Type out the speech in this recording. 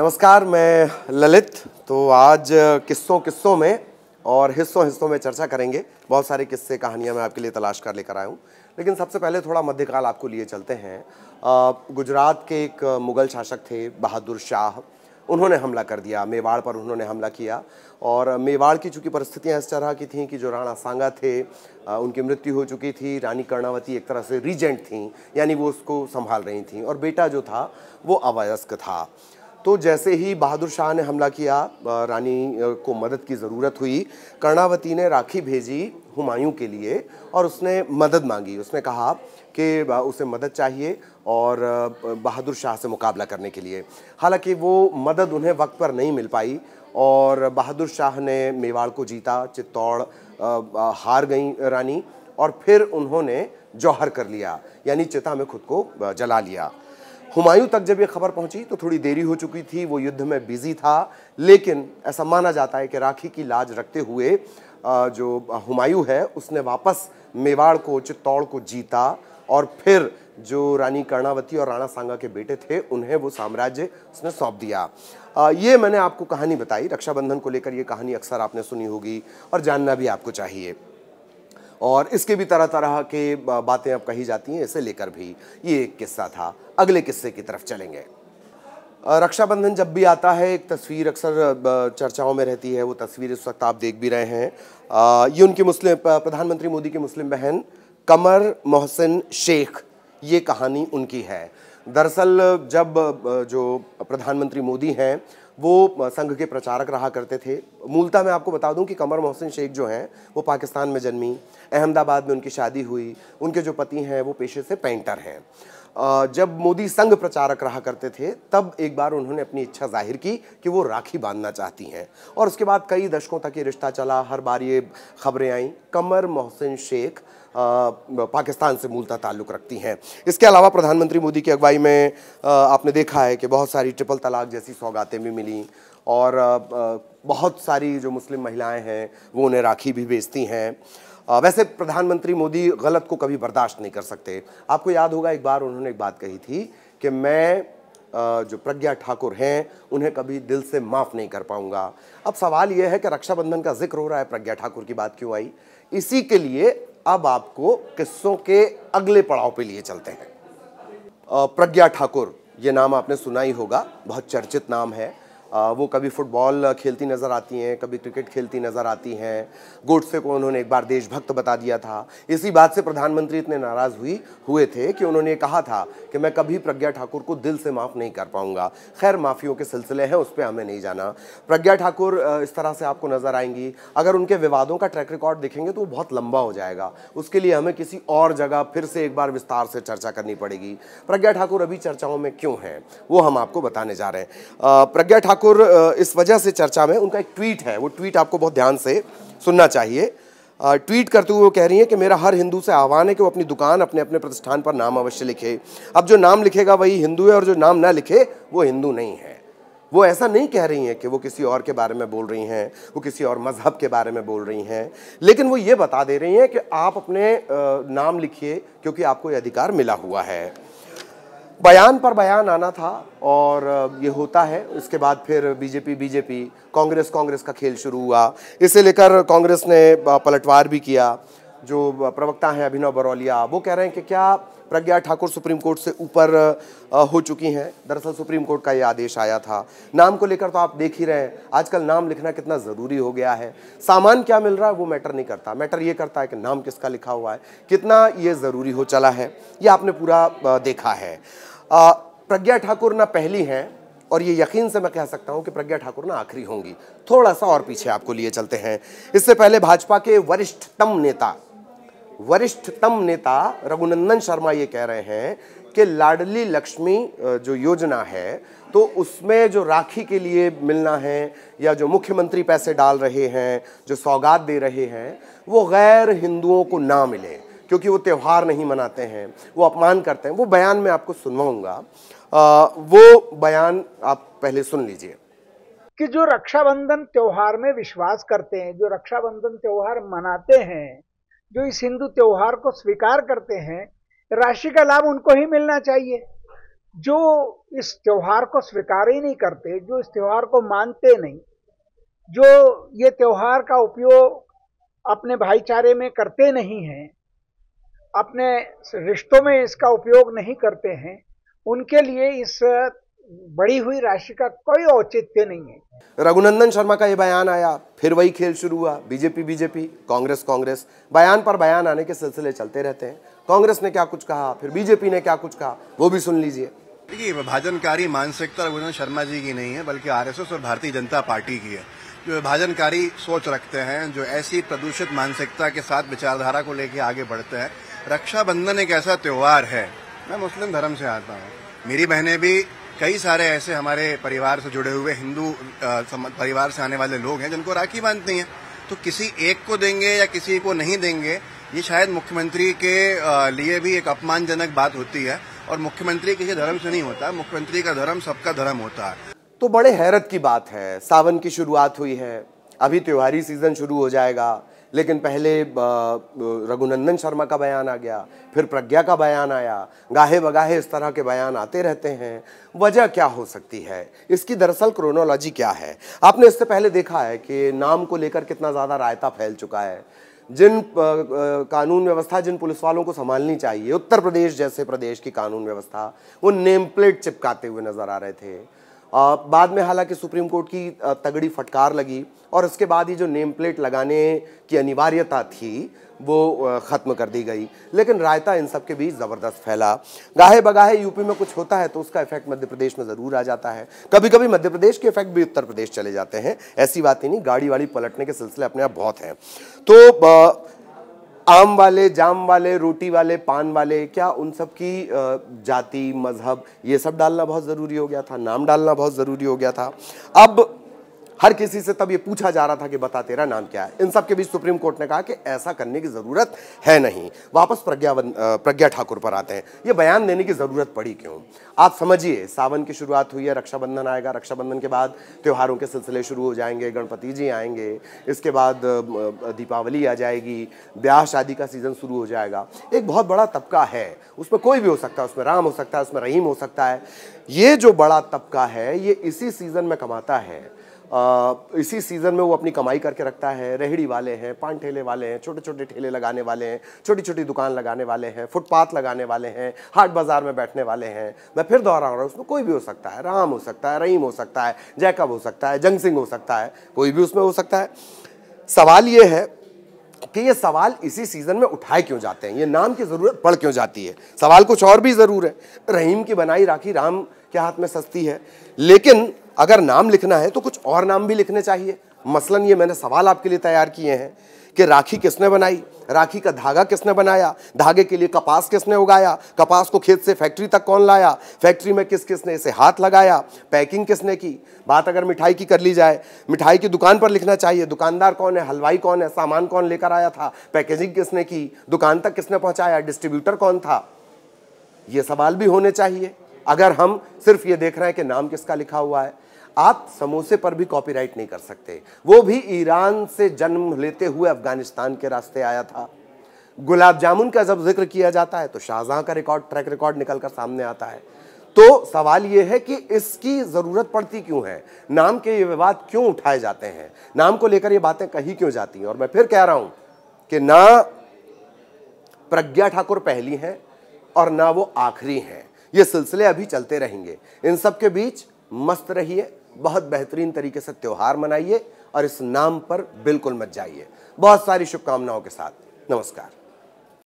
नमस्कार मैं ललित तो आज किस्सों किस्सों में और हिस्सों हिस्सों में चर्चा करेंगे बहुत सारे किस्से कहानियाँ मैं आपके लिए तलाश कर लेकर आया हूँ लेकिन सबसे पहले थोड़ा मध्यकाल आपको लिए चलते हैं गुजरात के एक मुग़ल शासक थे बहादुर शाह उन्होंने हमला कर दिया मेवाड़ पर उन्होंने हमला किया और मेवाड़ की चूँकि परिस्थितियाँ इस तरह की थी कि जो राणा सांगा थे उनकी मृत्यु हो चुकी थी रानी कर्णावती एक तरह से रीजेंट थीं यानी वो उसको संभाल रही थीं और बेटा जो था वो अवयस्क था तो जैसे ही बहादुर शाह ने हमला किया रानी को मदद की ज़रूरत हुई कर्णावती ने राखी भेजी हुमायूं के लिए और उसने मदद मांगी उसने कहा कि उसे मदद चाहिए और बहादुर शाह से मुकाबला करने के लिए हालांकि वो मदद उन्हें वक्त पर नहीं मिल पाई और बहादुर शाह ने मेवाड़ को जीता चित्तौड़ हार गई रानी और फिर उन्होंने जौहर कर लिया यानी चिता में खुद को जला लिया हुमायूं तक जब ये खबर पहुंची तो थोड़ी देरी हो चुकी थी वो युद्ध में बिजी था लेकिन ऐसा माना जाता है कि राखी की लाज रखते हुए जो हुमायूं है उसने वापस मेवाड़ को चित्तौड़ को जीता और फिर जो रानी कर्णावती और राणा सांगा के बेटे थे उन्हें वो साम्राज्य उसने सौंप दिया आ, ये मैंने आपको कहानी बताई रक्षाबंधन को लेकर ये कहानी अक्सर आपने सुनी होगी और जानना भी आपको चाहिए और इसके भी तरह तरह के बातें अब कही जाती हैं इसे लेकर भी ये एक किस्सा था अगले किस्से की तरफ चलेंगे रक्षाबंधन जब भी आता है एक तस्वीर अक्सर चर्चाओं में रहती है वो तस्वीर इस वक्त आप देख भी रहे हैं ये उनकी मुस्लिम प्रधानमंत्री मोदी की मुस्लिम बहन कमर मोहसिन शेख ये कहानी उनकी है दरअसल जब जो प्रधानमंत्री मोदी हैं वो संघ के प्रचारक रहा करते थे मूलतः मैं आपको बता दूं कि कमर मोहसिन शेख जो हैं वो पाकिस्तान में जन्मी अहमदाबाद में उनकी शादी हुई उनके जो पति हैं वो पेशे से पेंटर हैं जब मोदी संघ प्रचारक रहा करते थे तब एक बार उन्होंने अपनी इच्छा जाहिर की कि वो राखी बांधना चाहती हैं और उसके बाद कई दशकों तक ये रिश्ता चला हर बार ये खबरें आईं कमर मोहसिन शेख पाकिस्तान से मूलतः ताल्लुक़ रखती हैं इसके अलावा प्रधानमंत्री मोदी की अगुवाई में आपने देखा है कि बहुत सारी ट्रिपल तलाक जैसी सौगातें भी मिली और बहुत सारी जो मुस्लिम महिलाएं हैं वो उन्हें राखी भी बेचती हैं वैसे प्रधानमंत्री मोदी गलत को कभी बर्दाश्त नहीं कर सकते आपको याद होगा एक बार उन्होंने एक बात कही थी कि मैं जो प्रज्ञा ठाकुर हैं उन्हें कभी दिल से माफ़ नहीं कर पाऊंगा अब सवाल यह है कि रक्षाबंधन का जिक्र हो रहा है प्रज्ञा ठाकुर की बात क्यों आई इसी के लिए अब आपको किस्सों के अगले पड़ाव पे लिए चलते हैं प्रज्ञा ठाकुर ये नाम आपने सुना ही होगा बहुत चर्चित नाम है वो कभी फुटबॉल खेलती नज़र आती हैं कभी क्रिकेट खेलती नज़र आती हैं गोडसे को उन्होंने एक बार देशभक्त बता दिया था इसी बात से प्रधानमंत्री इतने नाराज़ हुई हुए थे कि उन्होंने कहा था कि मैं कभी प्रज्ञा ठाकुर को दिल से माफ़ नहीं कर पाऊँगा खैर माफ़ियों के सिलसिले हैं उस पर हमें नहीं जाना प्रज्ञा ठाकुर इस तरह से आपको नज़र आएंगी अगर उनके विवादों का ट्रैक रिकॉर्ड देखेंगे तो वो बहुत लंबा हो जाएगा उसके लिए हमें किसी और जगह फिर से एक बार विस्तार से चर्चा करनी पड़ेगी प्रज्ञा ठाकुर अभी चर्चाओं में क्यों हैं वो हम आपको बताने जा रहे हैं प्रज्ञा ठाकुर ठाकुर इस वजह से चर्चा में उनका एक ट्वीट है वो ट्वीट आपको बहुत ध्यान से सुनना चाहिए ट्वीट करते हुए वो कह रही हैं कि मेरा हर हिंदू से आह्वान है कि वो अपनी दुकान अपने अपने प्रतिष्ठान पर नाम अवश्य लिखे अब जो नाम लिखेगा वही हिंदू है और जो नाम ना लिखे वो हिंदू नहीं है वो ऐसा नहीं कह रही हैं कि वो किसी और के बारे में बोल रही हैं वो किसी और मज़हब के बारे में बोल रही हैं लेकिन वो ये बता दे रही हैं कि आप अपने नाम लिखिए क्योंकि आपको ये अधिकार मिला हुआ है बयान पर बयान आना था और ये होता है उसके बाद फिर बीजेपी बीजेपी कांग्रेस कांग्रेस का खेल शुरू हुआ इसे लेकर कांग्रेस ने पलटवार भी किया जो प्रवक्ता हैं अभिनव बरौलिया वो कह रहे हैं कि क्या प्रज्ञा ठाकुर सुप्रीम कोर्ट से ऊपर हो चुकी हैं दरअसल सुप्रीम कोर्ट का ये आदेश आया था नाम को लेकर तो आप देख ही रहे हैं आजकल नाम लिखना कितना ज़रूरी हो गया है सामान क्या मिल रहा है वो मैटर नहीं करता मैटर ये करता है कि नाम किसका लिखा हुआ है कितना ये ज़रूरी हो चला है ये आपने पूरा देखा है प्रज्ञा ठाकुर ना पहली हैं और ये यकीन से मैं कह सकता हूँ कि प्रज्ञा ठाकुर ना आखिरी होंगी थोड़ा सा और पीछे आपको लिए चलते हैं इससे पहले भाजपा के वरिष्ठतम नेता वरिष्ठतम नेता रघुनंदन शर्मा ये कह रहे हैं कि लाडली लक्ष्मी जो योजना है तो उसमें जो राखी के लिए मिलना है या जो मुख्यमंत्री पैसे डाल रहे हैं जो सौगात दे रहे हैं वो गैर हिंदुओं को ना मिले क्योंकि वो त्यौहार नहीं मनाते हैं वो अपमान करते हैं वो बयान मैं आपको सुनवाऊंगा वो बयान आप पहले सुन लीजिए कि जो रक्षाबंधन त्यौहार में विश्वास करते हैं जो रक्षाबंधन त्यौहार मनाते हैं जो इस हिंदू त्यौहार को स्वीकार करते हैं राशि का लाभ उनको ही मिलना चाहिए जो इस त्यौहार को स्वीकार ही नहीं करते जो इस त्यौहार को मानते नहीं जो ये त्यौहार का उपयोग अपने भाईचारे में करते नहीं हैं अपने रिश्तों में इसका उपयोग नहीं करते हैं उनके लिए इस बढ़ी हुई राशि का कोई औचित्य नहीं है रघुनंदन शर्मा का ये बयान आया फिर वही खेल शुरू हुआ बीजेपी बीजेपी कांग्रेस कांग्रेस बयान पर बयान आने के सिलसिले चलते रहते हैं कांग्रेस ने क्या कुछ कहा फिर बीजेपी ने क्या कुछ कहा वो भी सुन लीजिए देखिए विभाजनकारी मानसिकता रघुनंदन शर्मा जी की नहीं है बल्कि आर और भारतीय जनता पार्टी की है जो विभाजनकारी सोच रखते हैं जो ऐसी प्रदूषित मानसिकता के साथ विचारधारा को लेकर आगे बढ़ते हैं रक्षाबंधन एक ऐसा त्यौहार है मैं मुस्लिम धर्म से आता हूँ मेरी बहनें भी कई सारे ऐसे हमारे परिवार से जुड़े हुए हिंदू परिवार से आने वाले लोग हैं जिनको राखी बांधती हैं तो किसी एक को देंगे या किसी को नहीं देंगे ये शायद मुख्यमंत्री के लिए भी एक अपमानजनक बात होती है और मुख्यमंत्री किसी धर्म से नहीं होता मुख्यमंत्री का धर्म सबका धर्म होता है तो बड़े हैरत की बात है सावन की शुरुआत हुई है अभी त्योहारी सीजन शुरू हो जाएगा लेकिन पहले रघुनंदन शर्मा का बयान आ गया फिर प्रज्ञा का बयान आया गाहे बगाहे इस तरह के बयान आते रहते हैं वजह क्या हो सकती है इसकी दरअसल क्रोनोलॉजी क्या है आपने इससे पहले देखा है कि नाम को लेकर कितना ज़्यादा रायता फैल चुका है जिन कानून व्यवस्था जिन पुलिस वालों को संभालनी चाहिए उत्तर प्रदेश जैसे प्रदेश की कानून व्यवस्था वो नेम प्लेट चिपकाते हुए नज़र आ रहे थे बाद में हालांकि सुप्रीम कोर्ट की तगड़ी फटकार लगी और उसके बाद ही जो नेम प्लेट लगाने की अनिवार्यता थी वो ख़त्म कर दी गई लेकिन रायता इन सब के बीच ज़बरदस्त फैला गाहे बगाहे यूपी में कुछ होता है तो उसका इफेक्ट मध्य प्रदेश में ज़रूर आ जाता है कभी कभी मध्य प्रदेश के इफेक्ट भी उत्तर प्रदेश चले जाते हैं ऐसी बात ही नहीं गाड़ी वाड़ी पलटने के सिलसिले अपने आप बहुत हैं तो आम वाले जाम वाले रोटी वाले पान वाले क्या उन सब की जाति मज़हब ये सब डालना बहुत ज़रूरी हो गया था नाम डालना बहुत ज़रूरी हो गया था अब हर किसी से तब ये पूछा जा रहा था कि बता तेरा नाम क्या है इन सब के बीच सुप्रीम कोर्ट ने कहा कि ऐसा करने की ज़रूरत है नहीं वापस प्रज्ञा प्रज्ञा ठाकुर पर आते हैं ये बयान देने की ज़रूरत पड़ी क्यों आप समझिए सावन की शुरुआत हुई है रक्षाबंधन आएगा रक्षाबंधन के बाद त्योहारों के सिलसिले शुरू हो जाएंगे गणपति जी आएंगे इसके बाद दीपावली आ जाएगी ब्याह शादी का सीज़न शुरू हो जाएगा एक बहुत बड़ा तबका है उसमें कोई भी हो सकता है उसमें राम हो सकता है उसमें रहीम हो सकता है ये जो बड़ा तबका है ये इसी सीज़न में कमाता है आ, इसी सीज़न में वो अपनी कमाई करके रखता है रेहड़ी वाले हैं पान ठेले वाले हैं छोटे छोटे ठेले लगाने वाले हैं छोटी छोटी दुकान लगाने वाले हैं फुटपाथ लगाने वाले हैं हाट बाज़ार में बैठने वाले हैं मैं फिर दोहरा रहा हूँ उसमें कोई भी हो सकता है राम हो सकता है रहीम हो सकता है जैकब हो सकता है जंग सिंह हो सकता है कोई भी उसमें हो सकता है सवाल ये है कि ये सवाल इसी सीज़न में उठाए क्यों जाते हैं ये नाम की ज़रूरत पड़ क्यों जाती है सवाल कुछ और भी ज़रूर है रहीम की बनाई राखी राम के हाथ में सस्ती है लेकिन अगर नाम लिखना है तो कुछ और नाम भी लिखने चाहिए मसलन ये मैंने सवाल आपके लिए तैयार किए हैं कि राखी किसने बनाई राखी का धागा किसने बनाया धागे के लिए कपास किसने उगाया कपास को खेत से फैक्ट्री तक कौन लाया फैक्ट्री में किस किसने इसे हाथ लगाया पैकिंग किसने की बात अगर मिठाई की कर ली जाए मिठाई की दुकान पर लिखना चाहिए दुकानदार कौन है हलवाई कौन है सामान कौन लेकर आया था पैकेजिंग किसने की दुकान तक किसने पहुँचाया डिस्ट्रीब्यूटर कौन था ये सवाल भी होने चाहिए अगर हम सिर्फ ये देख रहे हैं कि नाम किसका लिखा हुआ है आप समोसे पर भी कॉपीराइट नहीं कर सकते वो भी ईरान से जन्म लेते हुए अफगानिस्तान के रास्ते आया था गुलाब जामुन का जब जिक्र किया जाता है तो शाहजहां का रिकॉर्ड ट्रैक रिकॉर्ड निकल कर सामने आता है तो सवाल यह है कि इसकी ज़रूरत पड़ती क्यों है नाम के ये विवाद क्यों उठाए जाते हैं नाम को लेकर ये बातें कही क्यों जाती हैं और मैं फिर कह रहा हूं कि ना प्रज्ञा ठाकुर पहली हैं और ना वो आखिरी हैं ये सिलसिले अभी चलते रहेंगे इन सब के बीच मस्त रहिए बहुत बेहतरीन तरीके से त्यौहार मनाइए और इस नाम पर बिल्कुल मत जाइए बहुत सारी शुभकामनाओं के साथ नमस्कार